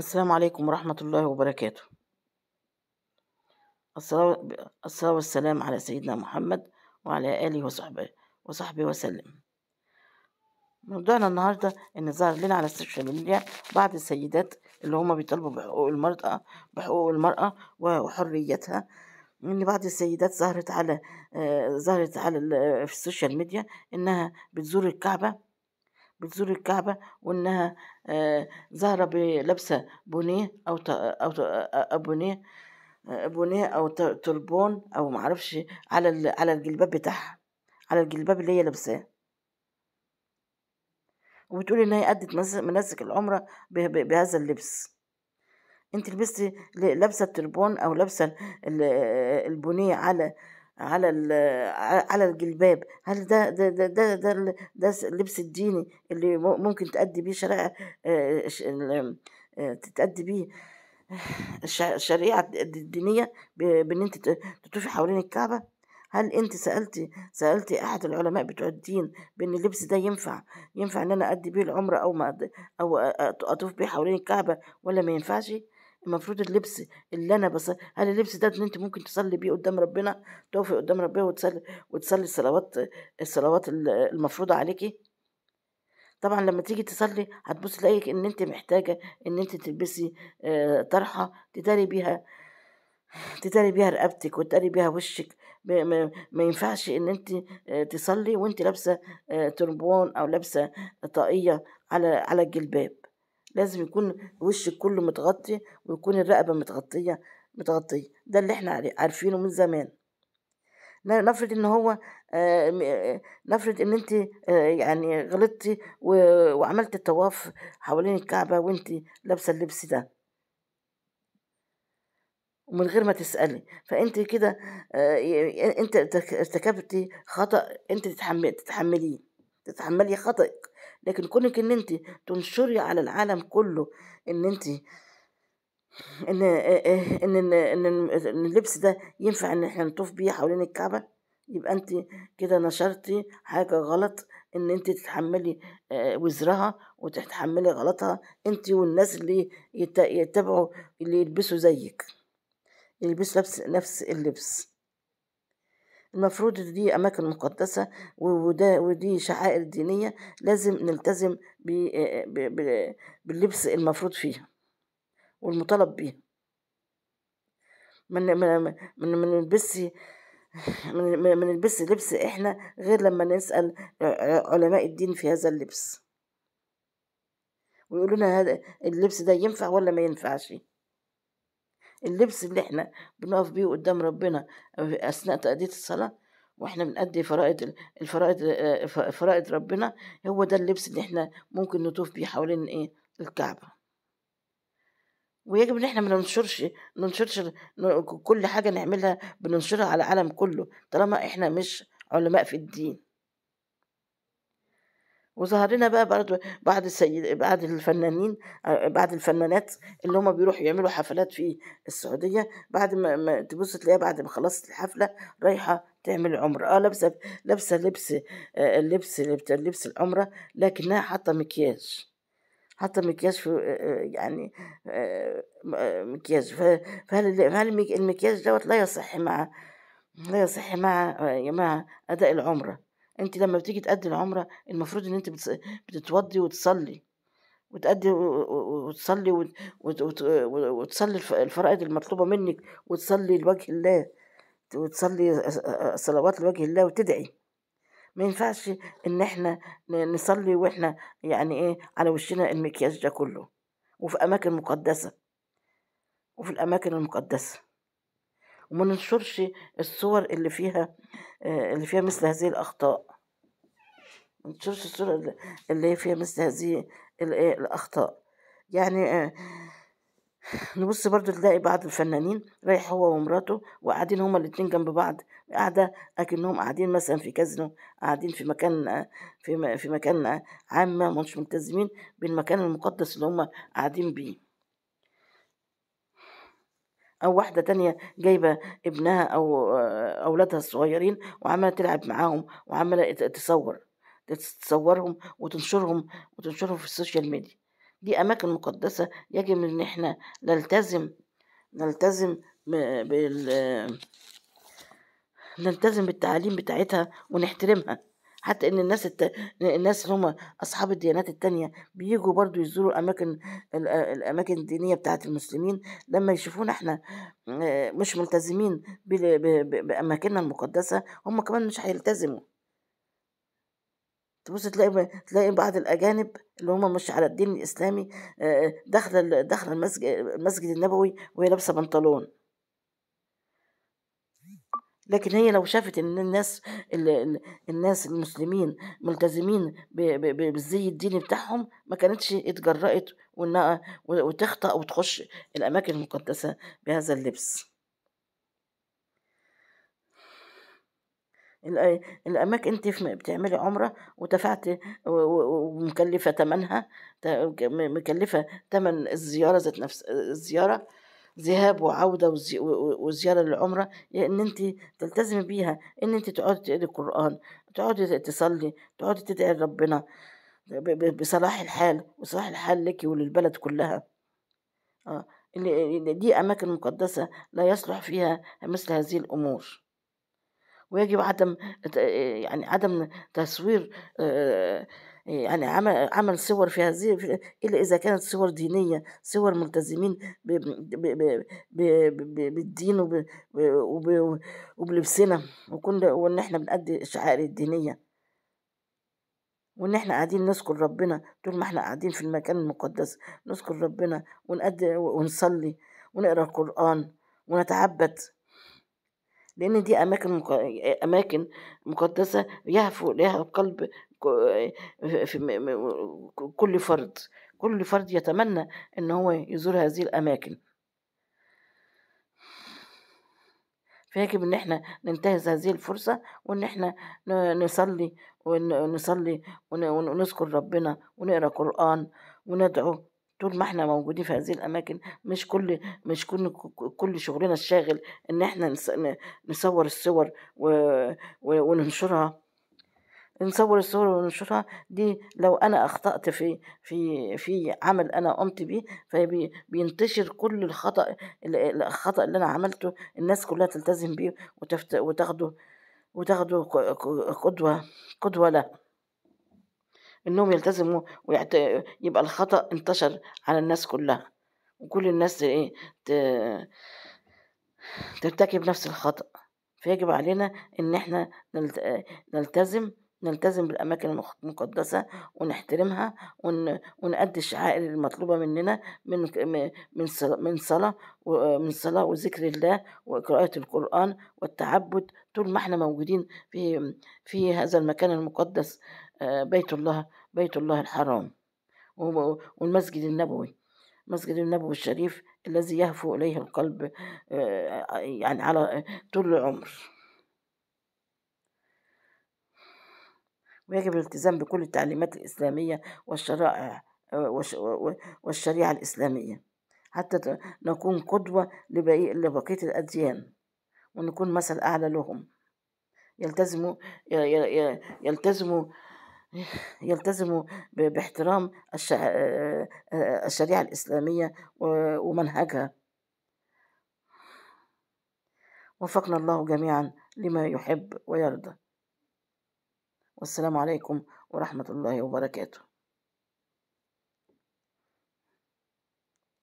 السلام عليكم ورحمة الله وبركاته الصلاة والسلام على سيدنا محمد وعلى آله وصحبه وصحبه وسلم موضوعنا النهاردة إن ظهر لنا على السوشيال ميديا بعض السيدات اللي هما بيطالبوا بحقوق المرأة بحقوق المرأة وحريتها ان بعض السيدات ظهرت على آه، ظهرت على في السوشيال ميديا انها بتزور الكعبه بتزور الكعبه وانها زهرة آه، بلبسة بونيه أو أو آه، بونيه آه، بونيه أو تربون أو معرفش على على الجلباب بتاعها على الجلباب اللي هي لابساه وبتقول ان هي ادت مناسك العمره بهذا اللبس انت لبستي لابسه التربون او لابسه البونيه على على على الجلباب هل ده ده ده ده, ده, ده اللبس الديني اللي ممكن تأدي بيه شرائع آه، آه، تتأدي بيه الشريعة الدينية بإن أنت تطوفي حوالين الكعبة هل أنت سألتي سألتي أحد العلماء بتوع الدين بإن اللبس ده ينفع ينفع إن أنا أدي بيه العمرة أو ما أو أطوف بيه حوالين الكعبة ولا ما ينفعش؟ المفروض اللبس اللي انا بس هل اللبس ده ان انت ممكن تصلي بيه قدام ربنا توفي قدام ربنا وتصلي وتصلي الصلوات الصلوات المفروضه عليكي طبعا لما تيجي تصلي هتبص تلاقيك ان انت محتاجه ان انت تلبسي آه، طرحه تداري بيها تداري بيها رقبتك وتداري بيها وشك ما ينفعش ان انت آه، تصلي وانت لابسه آه، تربون او لابسه طاقيه على على الجلباب لازم يكون وشك كله متغطي ويكون الرقبة متغطية متغطية ده اللي احنا عارفينه من زمان نفرض ان هو آه، آه، نفرض ان انت آه، يعني غلطتي وعملت الطواف حوالين الكعبة وانت لابسة اللبس ده ومن غير ما تسألي فأنت كده أنت ارتكبتي خطأ أنت تتحمليه تتحملي خطأك لكن كونك ان انت تنشري على العالم كله ان انت ان ان ان, إن, إن اللبس ده ينفع ان احنا نطوف بيه حوالين الكعبه يبقى انت كده نشرتي حاجه غلط ان انت تتحملي آه، وزرها وتتحملي غلطها انت والناس اللي يتبعوا اللي يلبسوا زيك يلبسوا نفس اللبس المفروض دي أماكن مقدسة وده ودي شعائر دينية لازم نلتزم باللبس المفروض فيها والمطالب بيه من من من نلبس من نلبس لبس احنا غير لما نسأل علماء الدين في هذا اللبس ويقولوا لنا هذا اللبس ده ينفع ولا ما ينفعش اللبس اللي احنا بنقف بيه قدام ربنا اثناء تأدية الصلاة واحنا بنأدي فرائض الفرائض فرائض ربنا هو ده اللبس اللي احنا ممكن نطوف بيه حوالين ايه الكعبة ويجب ان احنا ما ننشرش ننشرش كل حاجة نعملها بننشرها على العالم كله طالما احنا مش علماء في الدين وظهر لنا بقى برضو بعض السيد بعض الفنانين آه، بعض الفنانات اللي هما بيروحوا يعملوا حفلات في السعودية بعد ما, ما تبص تلاقيها بعد ما خلصت الحفلة رايحة تعمل عمرة اه لابسة لابسة لبس آه، اللبس لبس العمرة لكنها حاطة مكياج حتى مكياج في آه، يعني مكياج فهل المكياج دوت لا يصح مع لا يصح مع مع أداء العمرة انت لما بتيجي تأدي العمرة المفروض ان انت بتتوضي وتصلي وتأدي وتصلي وتصلي الفرائض المطلوبة منك وتصلي لوجه الله وتصلي صلوات لوجه الله وتدعي ما ينفعش ان احنا نصلي واحنا يعني ايه على وشنا المكياج ده كله وفي اماكن مقدسه وفي الاماكن المقدسه وما ننشرش الصور اللي فيها آه، اللي فيها مثل هذه الاخطاء ما الصورة اللي فيها مثل هذه إيه، الأخطاء يعني آه، نبص برضو تلاقي بعض الفنانين رايح هو ومراته وقاعدين هما الاتنين جنب بعض قاعدة أكنهم قاعدين مثلا في كازينو قاعدين في مكان آه، في, في مكان آه، عامة مش ملتزمين بالمكان المقدس اللي هما قاعدين بيه أو واحدة تانية جايبة ابنها أو أولادها الصغيرين وعمالة تلعب معاهم وعمالة تصور تصورهم وتنشرهم وتنشرهم في السوشيال ميديا دي أماكن مقدسة يجب إن إحنا نلتزم نلتزم بال نلتزم بالتعاليم بتاعتها ونحترمها حتى ان الناس الت... الناس اللي هم اصحاب الديانات التانية بيجوا برضو يزوروا الاماكن الاماكن الدينيه بتاعه المسلمين لما يشوفونا احنا آه، مش ملتزمين باماكننا المقدسه هم كمان مش هيلتزموا تبص تلاقي تلاقي بعض الاجانب اللي هم مش على الدين الاسلامي داخله داخله المسجد المسجد النبوي وهي لابسه بنطلون لكن هي لو شافت ان الناس الناس المسلمين ملتزمين بالزي الديني بتاعهم ما كانتش اتجرأت وانها وتخطأ وتخش الاماكن المقدسه بهذا اللبس الأماكن أنت بتعملي عمرة ودفعتي ومكلفة ثمنها مكلفة ثمن الزيارة ذات نفس الزيارة ذهاب وعودة وزيارة للعمرة إن أنت تلتزمي بيها إن أنت تقعدي تقري القرآن تقعدي تصلي تقعدي تدعي لربنا بصلاح الحال وصلاح الحال لك وللبلد كلها آه، اللي دي أماكن مقدسة لا يصلح فيها مثل هذه الأمور ويجب عدم يعني عدم تصوير يعني عمل, عمل صور في هذه الا اذا كانت صور دينيه صور ملتزمين بالدين وبلبسنا وكنا وان احنا بنأدي الشعائر الدينيه وان احنا قاعدين نذكر ربنا طول ما احنا قاعدين في المكان المقدس نذكر ربنا ونأدي ونصلي ونقرا القران ونتعبد لأن دي أماكن أماكن مقدسة يهفو لها في كل فرد كل فرد يتمنى ان هو يزور هذه الاماكن فيجب ان احنا ننتهز هذه الفرصة وان احنا نصلي ونصلي ونذكر ربنا ونقرا قرآن وندعو طول ما احنا موجودين في هذه الاماكن مش كل مش كل كل شغلنا الشاغل ان احنا نصور الصور وننشرها نصور الصور وننشرها دي لو انا اخطات في في في عمل انا قمت بيه فبينتشر كل الخطا الخطا اللي انا عملته الناس كلها تلتزم بيه وتاخده وتاخده قدوه قدوه له انهم يلتزموا ويعت... يبقى الخطأ انتشر على الناس كلها وكل الناس ايه ت... ترتكب نفس الخطأ فيجب علينا ان احنا نلت... نلتزم نلتزم بالأماكن المقدسة ونحترمها ون... ونأدي الشعائر المطلوبة مننا من من من صلاة من صلاة وذكر الله وقراءة القرآن والتعبد طول ما احنا موجودين في في هذا المكان المقدس بيت الله بيت الله الحرام والمسجد النبوي المسجد النبوي الشريف الذي يهفو إليه القلب آه، يعني على طول العمر ويجب الالتزام بكل التعليمات الإسلامية والشرائع آه، والشريعة الإسلامية حتى نكون قدوة لبقية الأديان ونكون مثل أعلى لهم يلتزموا يلتزموا يلتزموا باحترام الشريعة الإسلامية ومنهجها وفقنا الله جميعا لما يحب ويرضى والسلام عليكم ورحمة الله وبركاته